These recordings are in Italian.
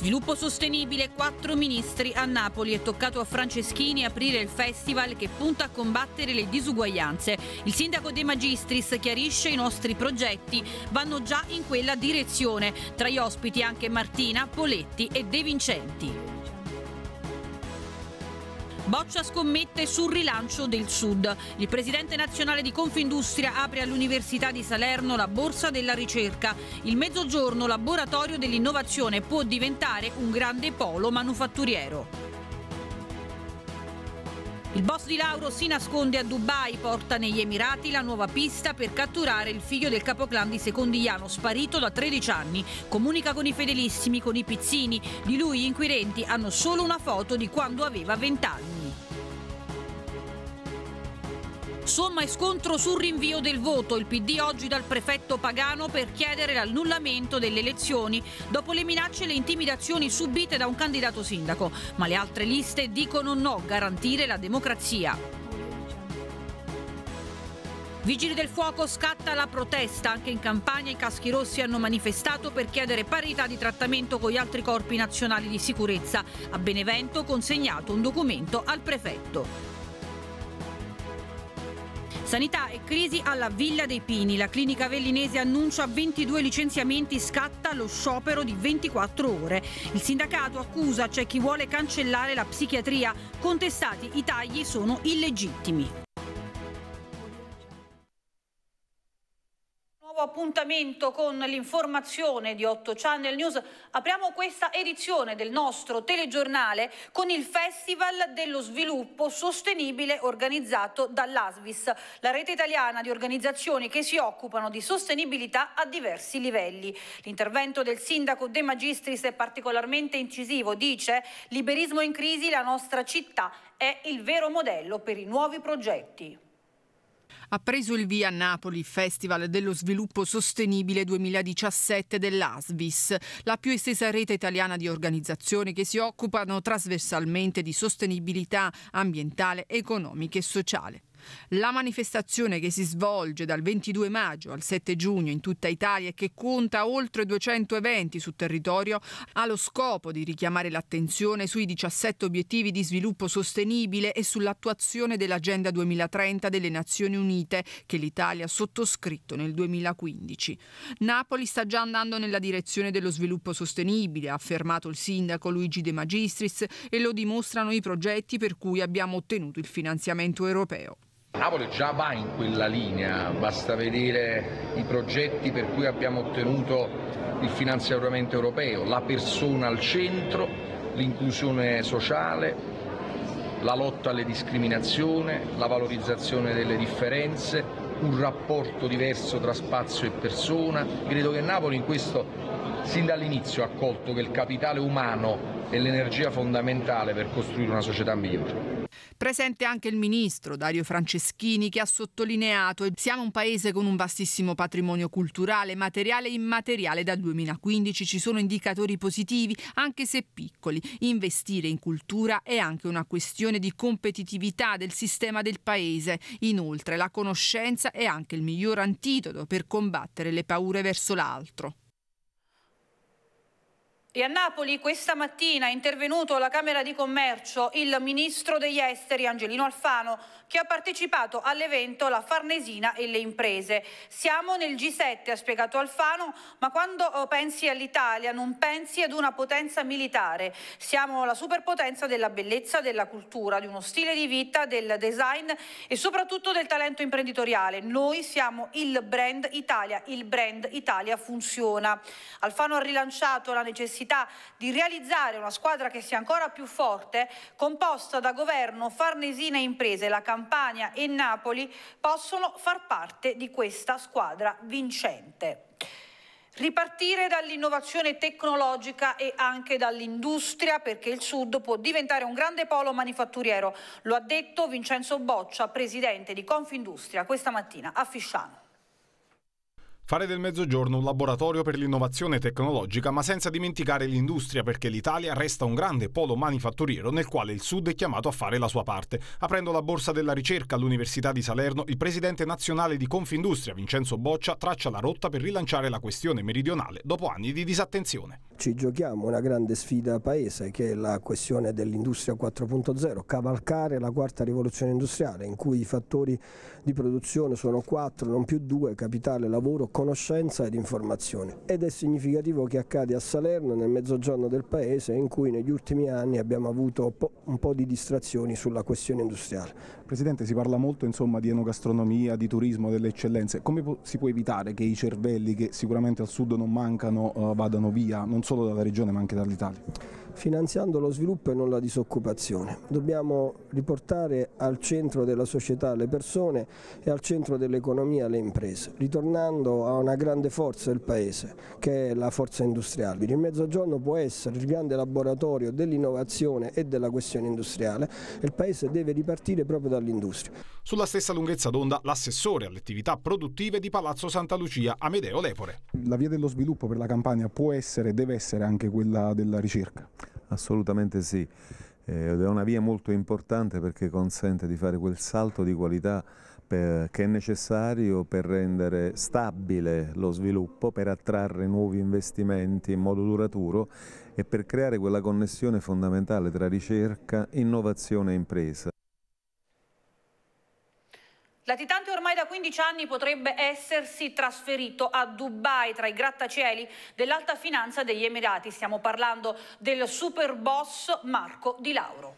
Sviluppo sostenibile, quattro ministri a Napoli. È toccato a Franceschini aprire il festival che punta a combattere le disuguaglianze. Il sindaco De Magistris chiarisce i nostri progetti, vanno già in quella direzione. Tra gli ospiti anche Martina, Poletti e De Vincenti. Boccia scommette sul rilancio del Sud. Il presidente nazionale di Confindustria apre all'Università di Salerno la borsa della ricerca. Il mezzogiorno laboratorio dell'innovazione può diventare un grande polo manufatturiero. Il boss di Lauro si nasconde a Dubai, porta negli Emirati la nuova pista per catturare il figlio del capoclan di Secondigliano, sparito da 13 anni. Comunica con i fedelissimi, con i pizzini. Di lui gli inquirenti hanno solo una foto di quando aveva 20 anni. Somma e scontro sul rinvio del voto. Il PD oggi dal prefetto Pagano per chiedere l'annullamento delle elezioni dopo le minacce e le intimidazioni subite da un candidato sindaco. Ma le altre liste dicono no, garantire la democrazia. Vigili del fuoco scatta la protesta. Anche in campagna i caschi rossi hanno manifestato per chiedere parità di trattamento con gli altri corpi nazionali di sicurezza. A Benevento consegnato un documento al prefetto. Sanità e crisi alla Villa dei Pini. La clinica vellinese annuncia 22 licenziamenti, scatta lo sciopero di 24 ore. Il sindacato accusa c'è chi vuole cancellare la psichiatria. Contestati i tagli sono illegittimi. appuntamento con l'informazione di 8 Channel News. Apriamo questa edizione del nostro telegiornale con il Festival dello Sviluppo Sostenibile organizzato dall'ASVIS, la rete italiana di organizzazioni che si occupano di sostenibilità a diversi livelli. L'intervento del sindaco De Magistris è particolarmente incisivo, dice «Liberismo in crisi, la nostra città è il vero modello per i nuovi progetti» ha preso il via Napoli Festival dello Sviluppo Sostenibile 2017 dell'ASVIS, la più estesa rete italiana di organizzazioni che si occupano trasversalmente di sostenibilità ambientale, economica e sociale. La manifestazione che si svolge dal 22 maggio al 7 giugno in tutta Italia e che conta oltre 200 eventi sul territorio ha lo scopo di richiamare l'attenzione sui 17 obiettivi di sviluppo sostenibile e sull'attuazione dell'Agenda 2030 delle Nazioni Unite che l'Italia ha sottoscritto nel 2015. Napoli sta già andando nella direzione dello sviluppo sostenibile, ha affermato il sindaco Luigi De Magistris e lo dimostrano i progetti per cui abbiamo ottenuto il finanziamento europeo. Napoli già va in quella linea, basta vedere i progetti per cui abbiamo ottenuto il finanziamento europeo, la persona al centro, l'inclusione sociale, la lotta alle discriminazioni, la valorizzazione delle differenze, un rapporto diverso tra spazio e persona. Credo che Napoli in questo sin dall'inizio ha colto che il capitale umano è l'energia fondamentale per costruire una società migliore. Presente anche il ministro Dario Franceschini che ha sottolineato siamo un paese con un vastissimo patrimonio culturale, materiale e immateriale. Dal 2015 ci sono indicatori positivi, anche se piccoli. Investire in cultura è anche una questione di competitività del sistema del paese. Inoltre la conoscenza è anche il miglior antidoto per combattere le paure verso l'altro. E a Napoli questa mattina è intervenuto alla Camera di Commercio il ministro degli esteri Angelino Alfano che ha partecipato all'evento La Farnesina e le imprese. Siamo nel G7, ha spiegato Alfano, ma quando oh, pensi all'Italia non pensi ad una potenza militare. Siamo la superpotenza della bellezza, della cultura, di uno stile di vita, del design e soprattutto del talento imprenditoriale. Noi siamo il brand Italia, il brand Italia funziona. Alfano ha rilanciato la necessità necessità di realizzare una squadra che sia ancora più forte, composta da governo, Farnesina e imprese, la Campania e Napoli possono far parte di questa squadra vincente. Ripartire dall'innovazione tecnologica e anche dall'industria perché il Sud può diventare un grande polo manifatturiero. Lo ha detto Vincenzo Boccia, presidente di Confindustria, questa mattina a Fisciano. Fare del Mezzogiorno un laboratorio per l'innovazione tecnologica, ma senza dimenticare l'industria, perché l'Italia resta un grande polo manifatturiero nel quale il Sud è chiamato a fare la sua parte. Aprendo la borsa della ricerca all'Università di Salerno, il presidente nazionale di Confindustria, Vincenzo Boccia, traccia la rotta per rilanciare la questione meridionale dopo anni di disattenzione. Ci giochiamo una grande sfida paese che è la questione dell'industria 4.0, cavalcare la quarta rivoluzione industriale in cui i fattori di produzione sono quattro, non più due, capitale, lavoro, conoscenza ed informazione ed è significativo che accade a Salerno nel mezzogiorno del paese in cui negli ultimi anni abbiamo avuto un po' di distrazioni sulla questione industriale. Presidente si parla molto insomma, di enogastronomia, di turismo, delle eccellenze, come si può evitare che i cervelli che sicuramente al sud non mancano eh, vadano via non solo dalla regione ma anche dall'Italia? finanziando lo sviluppo e non la disoccupazione. Dobbiamo riportare al centro della società le persone e al centro dell'economia le imprese, ritornando a una grande forza del Paese, che è la forza industriale. Il Mezzogiorno può essere il grande laboratorio dell'innovazione e della questione industriale e il Paese deve ripartire proprio dall'industria. Sulla stessa lunghezza d'onda l'assessore alle attività produttive di Palazzo Santa Lucia, Amedeo Lepore. La via dello sviluppo per la Campania può essere e deve essere anche quella della ricerca. Assolutamente sì, eh, è una via molto importante perché consente di fare quel salto di qualità che è necessario per rendere stabile lo sviluppo, per attrarre nuovi investimenti in modo duraturo e per creare quella connessione fondamentale tra ricerca, innovazione e impresa Latitante ormai da 15 anni potrebbe essersi trasferito a Dubai tra i grattacieli dell'alta finanza degli Emirati. Stiamo parlando del super boss Marco Di Lauro.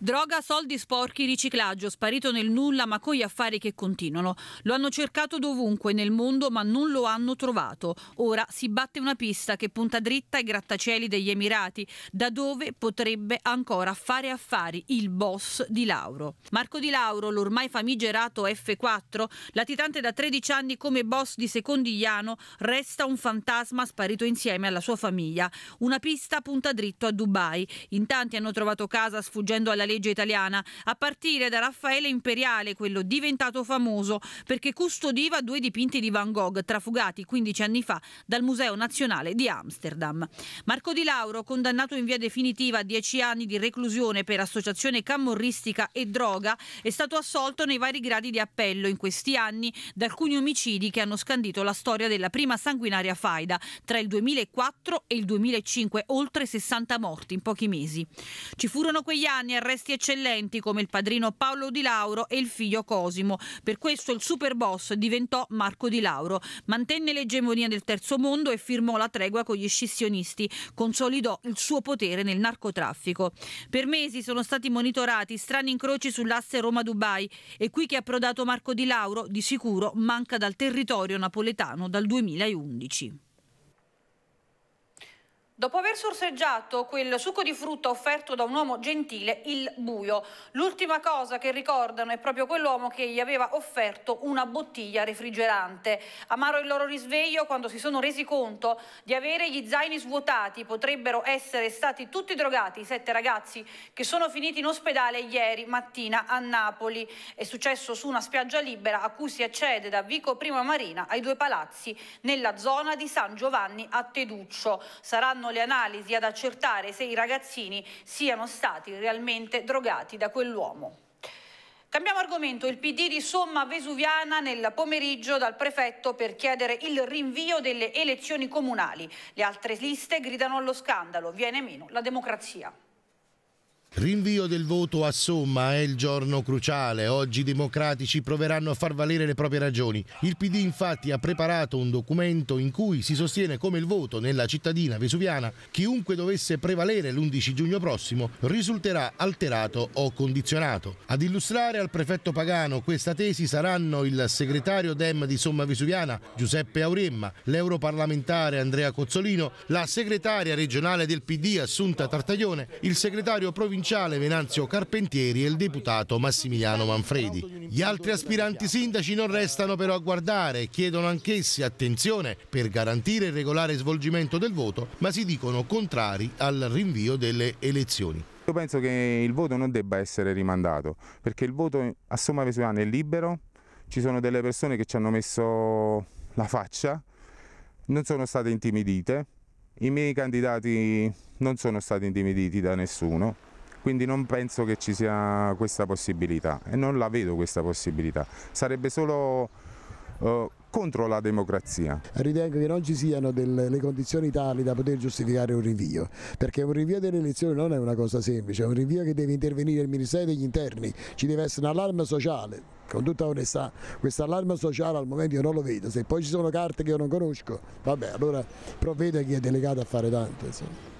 Droga, soldi sporchi, riciclaggio, sparito nel nulla ma con gli affari che continuano. Lo hanno cercato dovunque nel mondo ma non lo hanno trovato. Ora si batte una pista che punta dritta ai grattacieli degli Emirati, da dove potrebbe ancora fare affari il boss di Lauro. Marco Di Lauro, l'ormai famigerato F4, latitante da 13 anni come boss di Secondigliano, resta un fantasma sparito insieme alla sua famiglia. Una pista punta dritto a Dubai. In tanti hanno trovato casa sfuggendo alla legge italiana, a partire da Raffaele Imperiale, quello diventato famoso perché custodiva due dipinti di Van Gogh trafugati 15 anni fa dal Museo Nazionale di Amsterdam. Marco Di Lauro, condannato in via definitiva a 10 anni di reclusione per associazione camorristica e droga, è stato assolto nei vari gradi di appello in questi anni da alcuni omicidi che hanno scandito la storia della prima sanguinaria faida tra il 2004 e il 2005, oltre 60 morti in pochi mesi. Ci furono quegli anni arresti gesti eccellenti come il padrino Paolo Di Lauro e il figlio Cosimo. Per questo il super boss diventò Marco Di Lauro. Mantenne l'egemonia del terzo mondo e firmò la tregua con gli scissionisti. Consolidò il suo potere nel narcotraffico. Per mesi sono stati monitorati strani incroci sull'asse Roma-Dubai e qui che è approdato Marco Di Lauro di sicuro manca dal territorio napoletano dal 2011. Dopo aver sorseggiato quel succo di frutta offerto da un uomo gentile, il buio, l'ultima cosa che ricordano è proprio quell'uomo che gli aveva offerto una bottiglia refrigerante. Amaro il loro risveglio quando si sono resi conto di avere gli zaini svuotati, potrebbero essere stati tutti drogati i sette ragazzi che sono finiti in ospedale ieri mattina a Napoli. È successo su una spiaggia libera a cui si accede da Vico Prima Marina ai due palazzi nella zona di San Giovanni a Teduccio. Saranno saranno le analisi ad accertare se i ragazzini siano stati realmente drogati da quell'uomo. Cambiamo argomento, il PD di Somma Vesuviana nel pomeriggio dal prefetto per chiedere il rinvio delle elezioni comunali. Le altre liste gridano allo scandalo, viene meno la democrazia. Rinvio del voto a somma è il giorno cruciale. Oggi i democratici proveranno a far valere le proprie ragioni. Il PD infatti ha preparato un documento in cui si sostiene come il voto nella cittadina vesuviana, chiunque dovesse prevalere l'11 giugno prossimo, risulterà alterato o condizionato. Ad illustrare al prefetto Pagano questa tesi saranno il segretario Dem di Somma Vesuviana Giuseppe Auremma, l'europarlamentare Andrea Cozzolino, la segretaria regionale del PD Assunta Tartaglione, il segretario provinciale provinciale Venanzio Carpentieri e il deputato Massimiliano Manfredi. Gli altri aspiranti sindaci non restano però a guardare e chiedono anch'essi attenzione per garantire il regolare svolgimento del voto, ma si dicono contrari al rinvio delle elezioni. Io penso che il voto non debba essere rimandato, perché il voto a Somma Vesuviana è libero, ci sono delle persone che ci hanno messo la faccia, non sono state intimidite, i miei candidati non sono stati intimiditi da nessuno quindi non penso che ci sia questa possibilità e non la vedo questa possibilità, sarebbe solo eh, contro la democrazia. Ritengo che non ci siano delle, le condizioni tali da poter giustificare un rinvio, perché un rinvio delle elezioni non è una cosa semplice, è un rinvio che deve intervenire il Ministero degli Interni, ci deve essere un'allarme sociale, con tutta onestà, questa allarme sociale al momento io non lo vedo, se poi ci sono carte che io non conosco, vabbè allora provvedo chi è delegato a fare tanto. Insomma.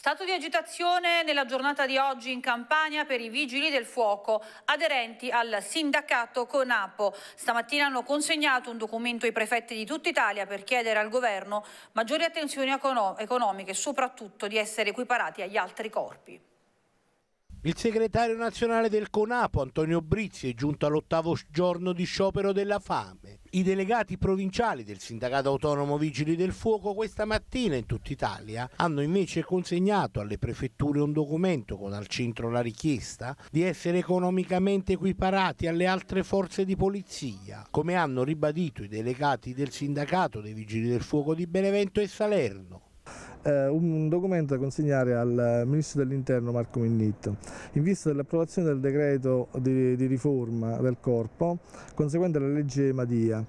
Stato di agitazione nella giornata di oggi in Campania per i vigili del fuoco aderenti al sindacato Conapo. Stamattina hanno consegnato un documento ai prefetti di tutta Italia per chiedere al governo maggiori attenzioni economiche, e soprattutto di essere equiparati agli altri corpi. Il segretario nazionale del CONAPO Antonio Brizzi è giunto all'ottavo giorno di sciopero della fame. I delegati provinciali del sindacato autonomo Vigili del Fuoco questa mattina in tutta Italia hanno invece consegnato alle prefetture un documento con al centro la richiesta di essere economicamente equiparati alle altre forze di polizia, come hanno ribadito i delegati del sindacato dei Vigili del Fuoco di Benevento e Salerno eh, un documento da consegnare al Ministro dell'Interno Marco Minnitto. In vista dell'approvazione del decreto di, di riforma del corpo conseguente alla legge Madia,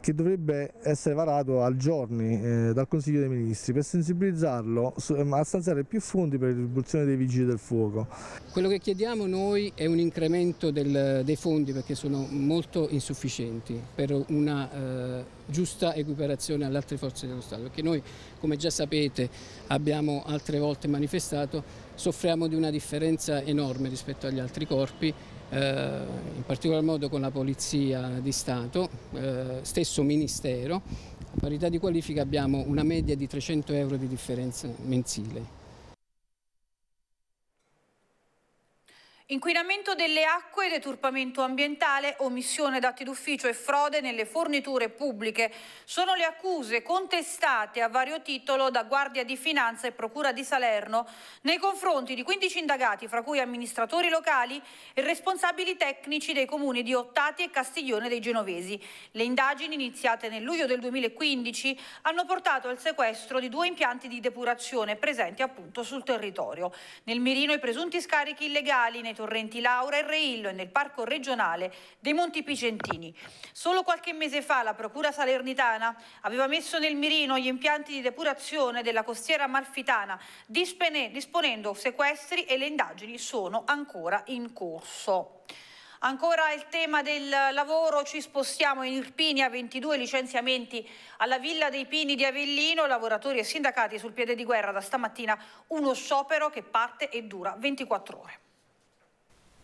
che dovrebbe essere varato al giorni eh, dal Consiglio dei Ministri per sensibilizzarlo ehm, a stanziare più fondi per la dei vigili del fuoco. Quello che chiediamo noi è un incremento del, dei fondi perché sono molto insufficienti per una eh, giusta equiparazione alle altre forze dello Stato, perché noi come già sapete abbiamo altre volte manifestato soffriamo di una differenza enorme rispetto agli altri corpi eh, in particolar modo con la Polizia di Stato, eh, stesso Ministero, a parità di qualifica abbiamo una media di 300 euro di differenza mensile. Inquinamento delle acque, deturpamento ambientale, omissione dati d'ufficio e frode nelle forniture pubbliche sono le accuse contestate a vario titolo da Guardia di Finanza e Procura di Salerno nei confronti di 15 indagati, fra cui amministratori locali e responsabili tecnici dei comuni di Ottati e Castiglione dei Genovesi. Le indagini, iniziate nel luglio del 2015, hanno portato al sequestro di due impianti di depurazione presenti appunto sul territorio. Nel mirino i presunti scarichi illegali nei Torrenti Laura e Reillo e nel Parco regionale dei Monti Picentini. Solo qualche mese fa la Procura Salernitana aveva messo nel mirino gli impianti di depurazione della costiera malfitana, disponendo sequestri e le indagini sono ancora in corso. Ancora il tema del lavoro, ci spostiamo in Irpinia, 22 licenziamenti alla Villa dei Pini di Avellino, lavoratori e sindacati sul piede di guerra da stamattina, uno sciopero che parte e dura 24 ore.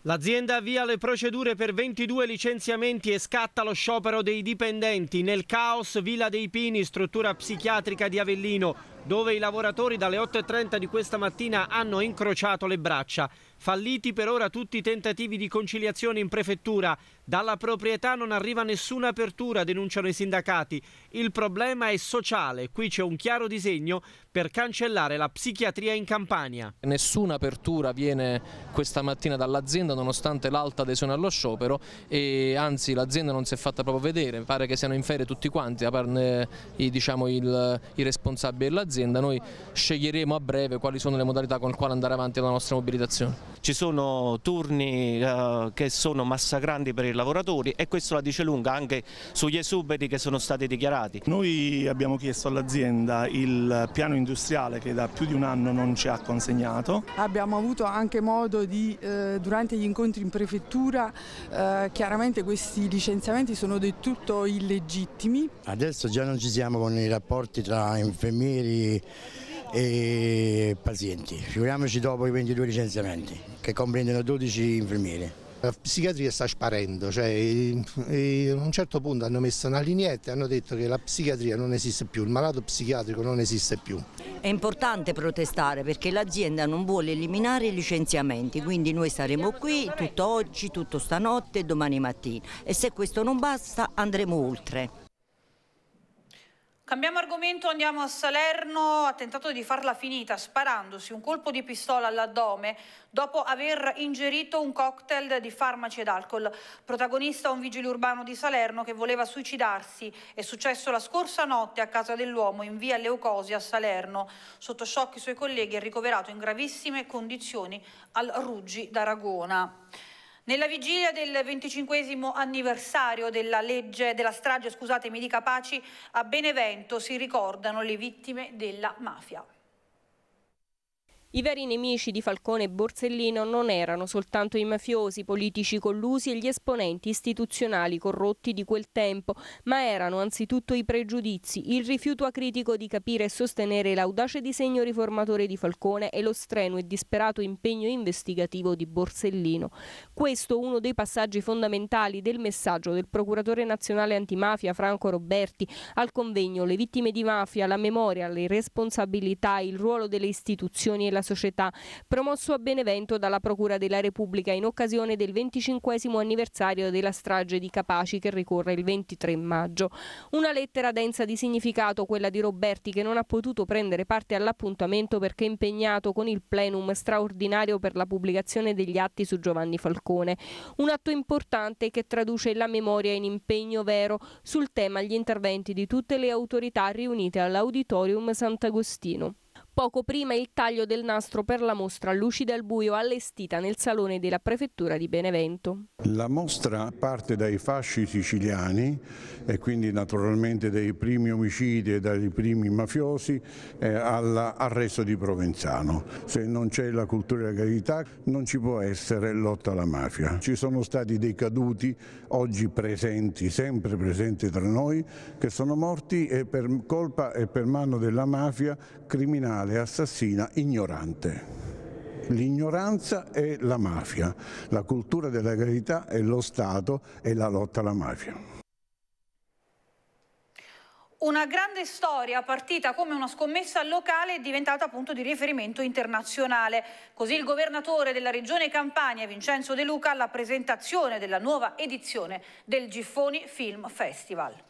L'azienda avvia le procedure per 22 licenziamenti e scatta lo sciopero dei dipendenti nel caos Villa dei Pini, struttura psichiatrica di Avellino, dove i lavoratori dalle 8.30 di questa mattina hanno incrociato le braccia. Falliti per ora tutti i tentativi di conciliazione in prefettura. Dalla proprietà non arriva nessuna apertura, denunciano i sindacati. Il problema è sociale. Qui c'è un chiaro disegno per cancellare la psichiatria in Campania. Nessuna apertura viene questa mattina dall'azienda nonostante l'alta adesione allo sciopero e anzi l'azienda non si è fatta proprio vedere. Pare che siano in ferie tutti quanti, a parte eh, diciamo, il, i responsabili dell'azienda. Noi sceglieremo a breve quali sono le modalità con le quali andare avanti la nostra mobilitazione ci sono turni eh, che sono massacranti per i lavoratori e questo la dice lunga anche sugli esuberi che sono stati dichiarati. Noi abbiamo chiesto all'azienda il piano industriale che da più di un anno non ci ha consegnato. Abbiamo avuto anche modo di, eh, durante gli incontri in prefettura, eh, chiaramente questi licenziamenti sono del tutto illegittimi. Adesso già non ci siamo con i rapporti tra infermieri e pazienti. Figuriamoci dopo i 22 licenziamenti, che comprendono 12 infermieri. La psichiatria sta sparendo, cioè, e, a un certo punto hanno messo una lineetta e hanno detto che la psichiatria non esiste più, il malato psichiatrico non esiste più. È importante protestare perché l'azienda non vuole eliminare i licenziamenti, quindi noi saremo qui tutto oggi, tutto stanotte e domani mattina e se questo non basta andremo oltre. Cambiamo argomento, andiamo a Salerno, ha tentato di farla finita sparandosi un colpo di pistola all'addome dopo aver ingerito un cocktail di farmaci ed alcol. Protagonista un vigile urbano di Salerno che voleva suicidarsi, è successo la scorsa notte a casa dell'uomo in via Leucosi a Salerno. Sotto shock i suoi colleghi è ricoverato in gravissime condizioni al Ruggi d'Aragona. Nella vigilia del 25 anniversario della, legge, della strage scusatemi, di Capaci, a Benevento si ricordano le vittime della mafia. I veri nemici di Falcone e Borsellino non erano soltanto i mafiosi, i politici collusi e gli esponenti istituzionali corrotti di quel tempo, ma erano anzitutto i pregiudizi, il rifiuto acritico di capire e sostenere l'audace disegno riformatore di Falcone e lo strenuo e disperato impegno investigativo di Borsellino. Questo uno dei passaggi fondamentali del messaggio del procuratore nazionale antimafia Franco Roberti al convegno Le vittime di mafia, la memoria, le responsabilità, il ruolo delle istituzioni e la società, promosso a Benevento dalla Procura della Repubblica in occasione del 25 anniversario della strage di Capaci che ricorre il 23 maggio. Una lettera densa di significato, quella di Roberti, che non ha potuto prendere parte all'appuntamento perché impegnato con il plenum straordinario per la pubblicazione degli atti su Giovanni Falcone. Un atto importante che traduce la memoria in impegno vero sul tema gli interventi di tutte le autorità riunite all'Auditorium Sant'Agostino poco prima il taglio del nastro per la mostra Lucida al buio allestita nel salone della prefettura di Benevento. La mostra parte dai fasci siciliani e quindi naturalmente dai primi omicidi e dai primi mafiosi eh, all'arresto di Provenzano. Se non c'è la cultura della carità non ci può essere lotta alla mafia. Ci sono stati dei caduti oggi presenti, sempre presenti tra noi, che sono morti per colpa e per mano della mafia criminale criminale assassina ignorante. L'ignoranza è la mafia, la cultura della carità è lo Stato e la lotta alla mafia. Una grande storia partita come una scommessa locale è diventata punto di riferimento internazionale. Così il governatore della regione Campania, Vincenzo De Luca, alla presentazione della nuova edizione del Giffoni Film Festival.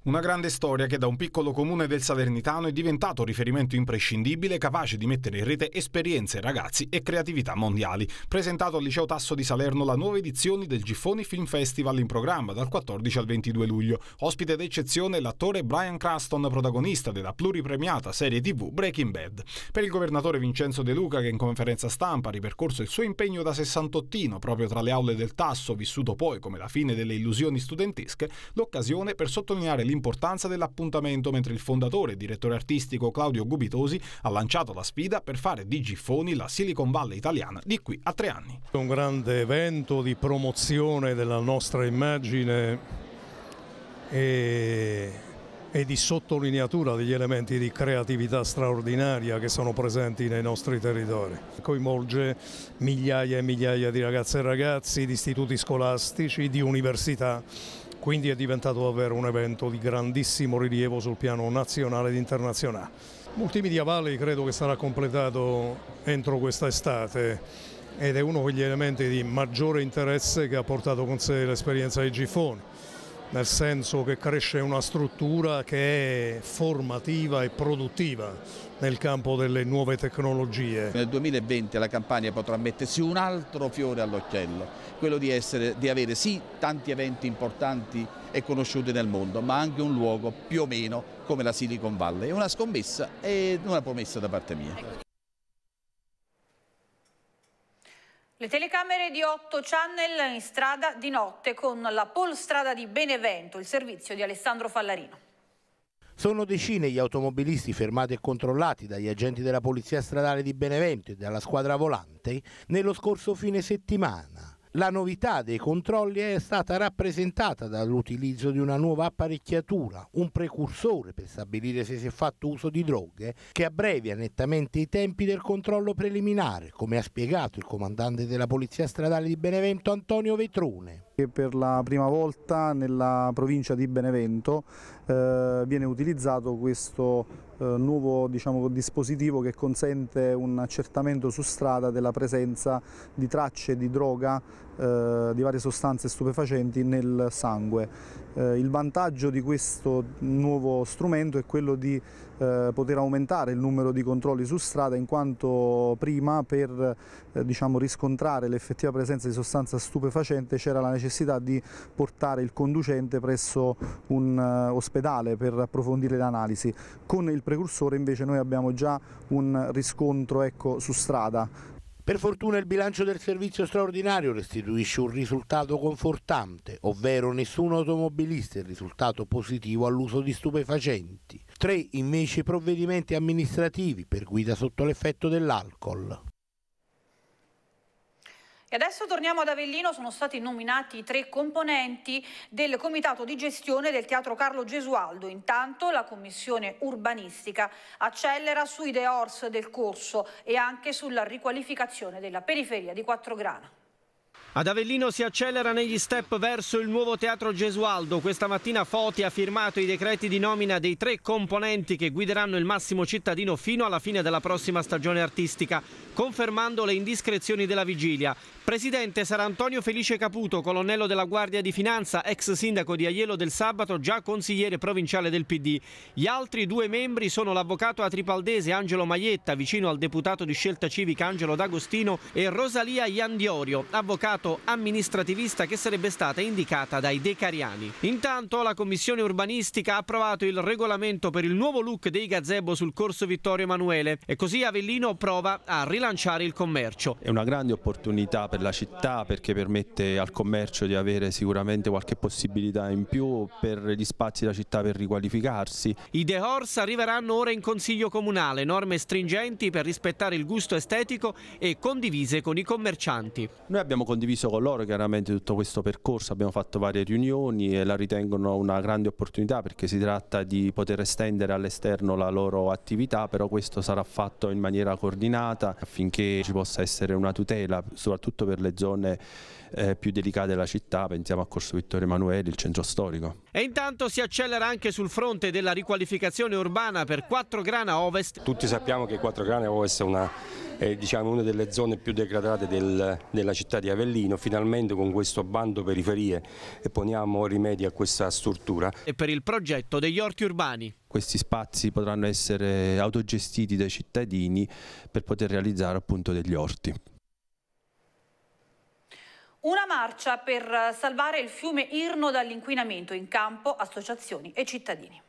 Una grande storia che da un piccolo comune del Salernitano è diventato riferimento imprescindibile capace di mettere in rete esperienze, ragazzi e creatività mondiali. Presentato al Liceo Tasso di Salerno la nuova edizione del Giffoni Film Festival in programma dal 14 al 22 luglio. Ospite d'eccezione l'attore Brian Craston, protagonista della pluripremiata serie tv Breaking Bad. Per il governatore Vincenzo De Luca che in conferenza stampa ha ripercorso il suo impegno da sessantottino proprio tra le aule del Tasso, vissuto poi come la fine delle illusioni studentesche, l'occasione per sottolineare l'importanza dell'appuntamento mentre il fondatore e direttore artistico Claudio Gubitosi ha lanciato la sfida per fare di Giffoni la Silicon Valley italiana di qui a tre anni. Un grande evento di promozione della nostra immagine e, e di sottolineatura degli elementi di creatività straordinaria che sono presenti nei nostri territori. Coinvolge migliaia e migliaia di ragazze e ragazzi, di istituti scolastici, di università quindi è diventato davvero un evento di grandissimo rilievo sul piano nazionale ed internazionale. Multimedia Valley credo che sarà completato entro questa estate ed è uno degli elementi di maggiore interesse che ha portato con sé l'esperienza di Gifone nel senso che cresce una struttura che è formativa e produttiva nel campo delle nuove tecnologie. Nel 2020 la Campania potrà mettersi un altro fiore all'occhiello, quello di, essere, di avere sì tanti eventi importanti e conosciuti nel mondo, ma anche un luogo più o meno come la Silicon Valley. È una scommessa e una promessa da parte mia. Le telecamere di 8 channel in strada di notte con la polstrada di Benevento, il servizio di Alessandro Fallarino. Sono decine gli automobilisti fermati e controllati dagli agenti della Polizia Stradale di Benevento e dalla squadra volante nello scorso fine settimana. La novità dei controlli è stata rappresentata dall'utilizzo di una nuova apparecchiatura, un precursore per stabilire se si è fatto uso di droghe, che abbrevia nettamente i tempi del controllo preliminare, come ha spiegato il comandante della Polizia Stradale di Benevento Antonio Vetrone. Per la prima volta nella provincia di Benevento eh, viene utilizzato questo eh, nuovo diciamo, dispositivo che consente un accertamento su strada della presenza di tracce di droga, eh, di varie sostanze stupefacenti nel sangue. Eh, il vantaggio di questo nuovo strumento è quello di eh, poter aumentare il numero di controlli su strada in quanto prima per eh, diciamo, riscontrare l'effettiva presenza di sostanza stupefacente c'era la necessità di portare il conducente presso un eh, ospedale per approfondire l'analisi. Con il precursore invece noi abbiamo già un riscontro ecco, su strada per fortuna il bilancio del servizio straordinario restituisce un risultato confortante, ovvero nessun automobilista è risultato positivo all'uso di stupefacenti. Tre invece provvedimenti amministrativi per guida sotto l'effetto dell'alcol. E adesso torniamo ad Avellino, sono stati nominati tre componenti del comitato di gestione del Teatro Carlo Gesualdo. Intanto la commissione urbanistica accelera sui deors del corso e anche sulla riqualificazione della periferia di Quattrograna. Ad Avellino si accelera negli step verso il nuovo teatro Gesualdo. Questa mattina Foti ha firmato i decreti di nomina dei tre componenti che guideranno il massimo cittadino fino alla fine della prossima stagione artistica, confermando le indiscrezioni della vigilia. Presidente sarà Antonio Felice Caputo, colonnello della Guardia di Finanza, ex sindaco di Aiello del Sabato, già consigliere provinciale del PD. Gli altri due membri sono l'avvocato atripaldese Angelo Maietta, vicino al deputato di scelta civica Angelo D'Agostino, e Rosalia Iandiorio, avvocato stato amministrativista che sarebbe stata indicata dai decariani. Intanto la Commissione Urbanistica ha approvato il regolamento per il nuovo look dei gazebo sul corso Vittorio Emanuele e così Avellino prova a rilanciare il commercio. È una grande opportunità per la città perché permette al commercio di avere sicuramente qualche possibilità in più per gli spazi della città per riqualificarsi. I The Horse arriveranno ora in Consiglio Comunale, norme stringenti per rispettare il gusto estetico e condivise con i commercianti. Noi abbiamo condiviso condiviso con loro chiaramente tutto questo percorso, abbiamo fatto varie riunioni e la ritengono una grande opportunità perché si tratta di poter estendere all'esterno la loro attività, però questo sarà fatto in maniera coordinata affinché ci possa essere una tutela, soprattutto per le zone eh, più delicate della città, pensiamo a Corso Vittorio Emanuele, il centro storico. E intanto si accelera anche sul fronte della riqualificazione urbana per Quattro Grana Ovest. Tutti sappiamo che Quattro Grana Ovest è, una, è diciamo, una delle zone più degradate del, della città di Avellino Avellino, finalmente con questo bando periferie poniamo rimedio a questa struttura. E per il progetto degli orti urbani? Questi spazi potranno essere autogestiti dai cittadini per poter realizzare appunto degli orti. Una marcia per salvare il fiume Irno dall'inquinamento in campo, associazioni e cittadini.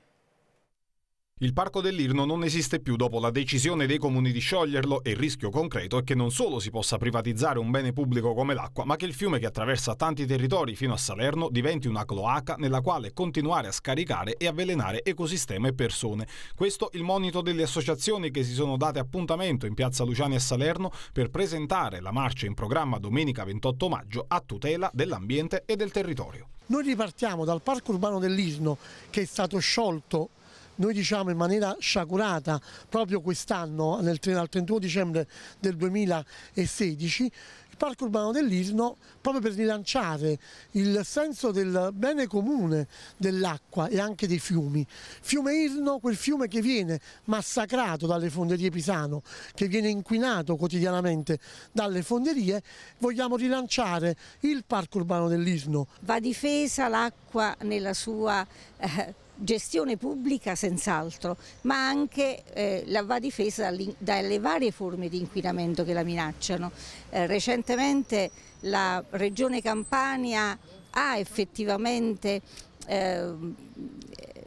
Il parco dell'Irno non esiste più dopo la decisione dei comuni di scioglierlo e il rischio concreto è che non solo si possa privatizzare un bene pubblico come l'acqua, ma che il fiume che attraversa tanti territori fino a Salerno diventi una cloaca nella quale continuare a scaricare e avvelenare ecosistema e persone. Questo il monito delle associazioni che si sono date appuntamento in Piazza Luciani a Salerno per presentare la marcia in programma domenica 28 maggio a tutela dell'ambiente e del territorio. Noi ripartiamo dal parco urbano dell'Irno che è stato sciolto noi diciamo in maniera sciacurata proprio quest'anno, nel, al 31 dicembre del 2016, il parco urbano dell'Isno proprio per rilanciare il senso del bene comune dell'acqua e anche dei fiumi. Fiume Irno, quel fiume che viene massacrato dalle fonderie Pisano, che viene inquinato quotidianamente dalle fonderie, vogliamo rilanciare il parco urbano dell'Isno. Va difesa l'acqua nella sua... Eh gestione pubblica senz'altro, ma anche eh, la va difesa dalle varie forme di inquinamento che la minacciano. Eh, recentemente la Regione Campania ha effettivamente eh,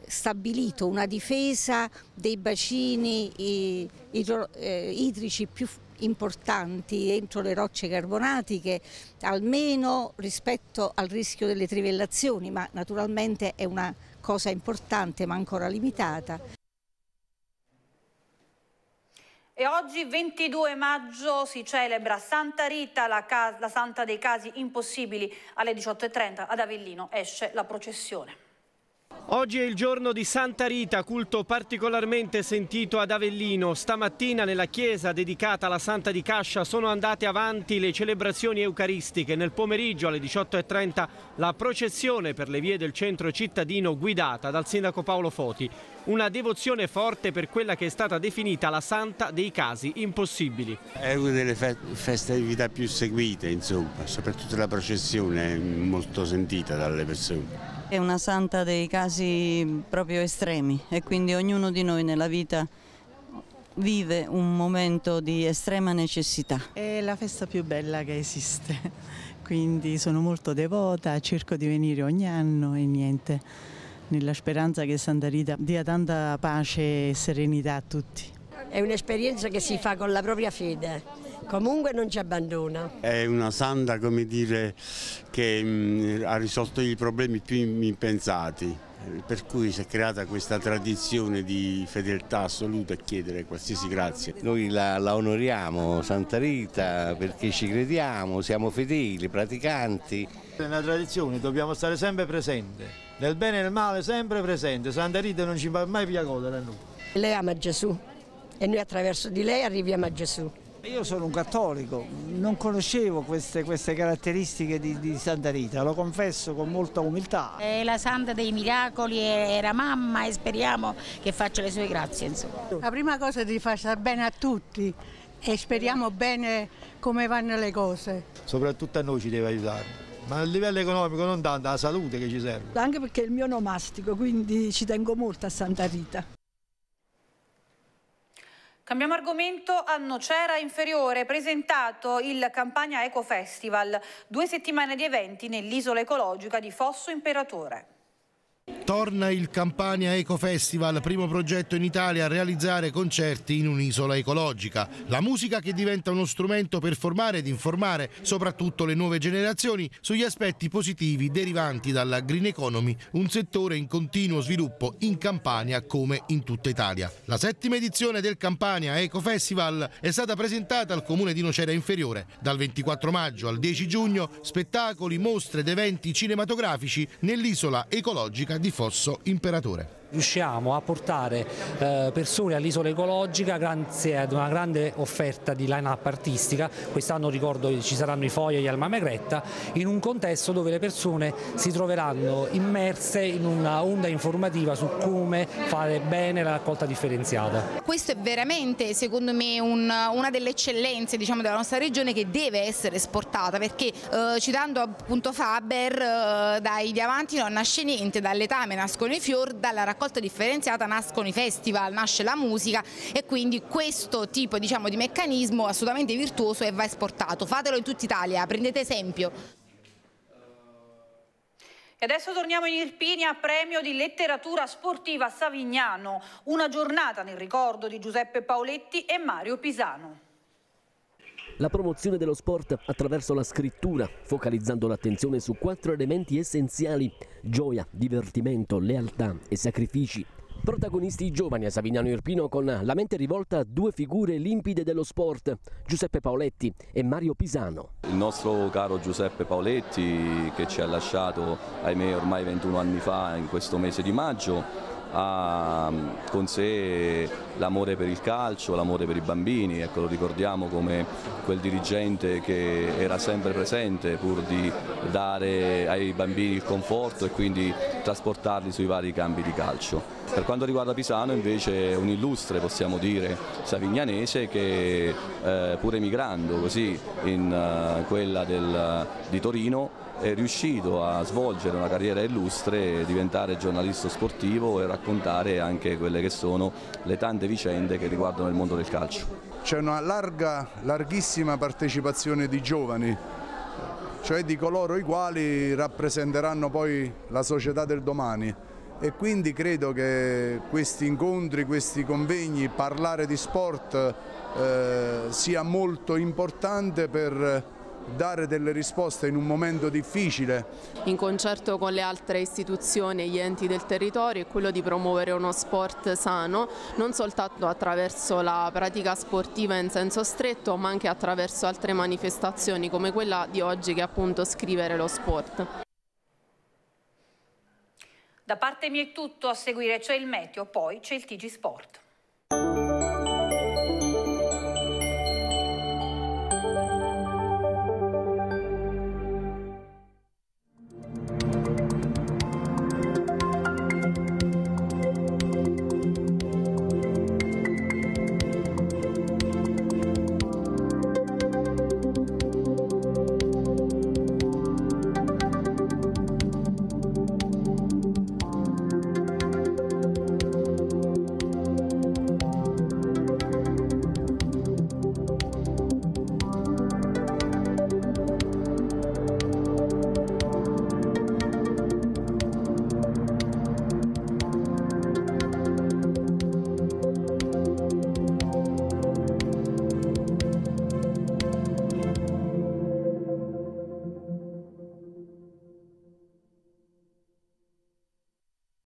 stabilito una difesa dei bacini idro, eh, idrici più importanti entro le rocce carbonatiche, almeno rispetto al rischio delle trivellazioni, ma naturalmente è una cosa importante ma ancora limitata. E oggi 22 maggio si celebra Santa Rita, la, casa, la santa dei casi impossibili. Alle 18.30 ad Avellino esce la processione. Oggi è il giorno di Santa Rita, culto particolarmente sentito ad Avellino. Stamattina nella chiesa dedicata alla Santa di Cascia sono andate avanti le celebrazioni eucaristiche. Nel pomeriggio alle 18.30 la processione per le vie del centro cittadino guidata dal sindaco Paolo Foti. Una devozione forte per quella che è stata definita la Santa dei casi impossibili. È una delle festività più seguite, insomma, soprattutto la processione è molto sentita dalle persone. È una santa dei casi proprio estremi e quindi ognuno di noi nella vita vive un momento di estrema necessità. È la festa più bella che esiste, quindi sono molto devota, cerco di venire ogni anno e niente, nella speranza che Santa Rita dia tanta pace e serenità a tutti. È un'esperienza che si fa con la propria fede comunque non ci abbandona. È una santa come dire che mh, mm, ha risolto i problemi più impensati per cui si è creata questa tradizione di fedeltà assoluta a chiedere qualsiasi grazia. Noi la, la, onoriamo, Santa Rita, perché ci crediamo, siamo fedeli, praticanti. È una tradizione dobbiamo stare sempre presenti, nel bene e nel male sempre presenti. Santa Rita non ci va mai via coda da noi. Lei ama Gesù e noi attraverso di lei arriviamo a Gesù. Io sono un cattolico, non conoscevo queste, queste caratteristiche di, di, Santa Rita, lo confesso con molta umiltà. È la santa dei miracoli, era mamma e speriamo che faccia le sue grazie. Insomma. La prima cosa è di far stare bene a tutti e speriamo bene come vanno le cose. Soprattutto a noi ci deve aiutare ma a livello economico non tanto, la salute che ci serve. Anche perché è il mio nomastico, quindi ci tengo molto a Santa Rita. Cambiamo argomento a Nocera Inferiore, presentato il Campania Eco Festival, due settimane di eventi nell'isola ecologica di Fosso Imperatore. Torna il Campania Eco Festival, primo progetto in Italia a realizzare concerti in un'isola ecologica. La musica che diventa uno strumento per formare ed informare soprattutto le nuove generazioni sugli aspetti positivi derivanti dalla green economy, un settore in continuo sviluppo in Campania come in tutta Italia. La settima edizione del Campania Eco Festival è stata presentata al comune di Nocera Inferiore. Dal 24 maggio al 10 giugno spettacoli, mostre ed eventi cinematografici nell'isola ecologica di Fosso Imperatore riusciamo a portare eh, persone all'isola ecologica grazie ad una grande offerta di line-up artistica, quest'anno ricordo ci saranno i Foglia e gli Alma Megretta, in un contesto dove le persone si troveranno immerse in una onda informativa su come fare bene la raccolta differenziata. Questo è veramente secondo me un, una delle eccellenze diciamo, della nostra regione che deve essere esportata perché eh, citando appunto Faber eh, dai diamanti non nasce niente, dall'etame nascono i fior, dalla raccolta raccolta differenziata nascono i festival, nasce la musica e quindi questo tipo diciamo, di meccanismo assolutamente virtuoso e va esportato. Fatelo in tutta Italia, prendete esempio. E adesso torniamo in Irpinia, premio di letteratura sportiva Savignano, una giornata nel ricordo di Giuseppe Paoletti e Mario Pisano. La promozione dello sport attraverso la scrittura, focalizzando l'attenzione su quattro elementi essenziali, gioia, divertimento, lealtà e sacrifici. Protagonisti giovani a Savignano Irpino con la mente rivolta a due figure limpide dello sport, Giuseppe Paoletti e Mario Pisano. Il nostro caro Giuseppe Paoletti che ci ha lasciato ahimè ormai 21 anni fa in questo mese di maggio ha con sé l'amore per il calcio, l'amore per i bambini, ecco, lo ricordiamo come quel dirigente che era sempre presente pur di dare ai bambini il conforto e quindi trasportarli sui vari campi di calcio. Per quanto riguarda Pisano invece è un illustre, possiamo dire, savignanese che eh, pur emigrando così in eh, quella del, eh, di Torino è riuscito a svolgere una carriera illustre, diventare giornalista sportivo e raccontare anche quelle che sono le tante vicende che riguardano il mondo del calcio. C'è una larga, larghissima partecipazione di giovani cioè di coloro i quali rappresenteranno poi la società del domani e quindi credo che questi incontri, questi convegni, parlare di sport eh, sia molto importante per dare delle risposte in un momento difficile. In concerto con le altre istituzioni e gli enti del territorio è quello di promuovere uno sport sano, non soltanto attraverso la pratica sportiva in senso stretto, ma anche attraverso altre manifestazioni come quella di oggi che è appunto scrivere lo sport. Da parte mia è tutto a seguire, c'è il meteo, poi c'è il TG Sport.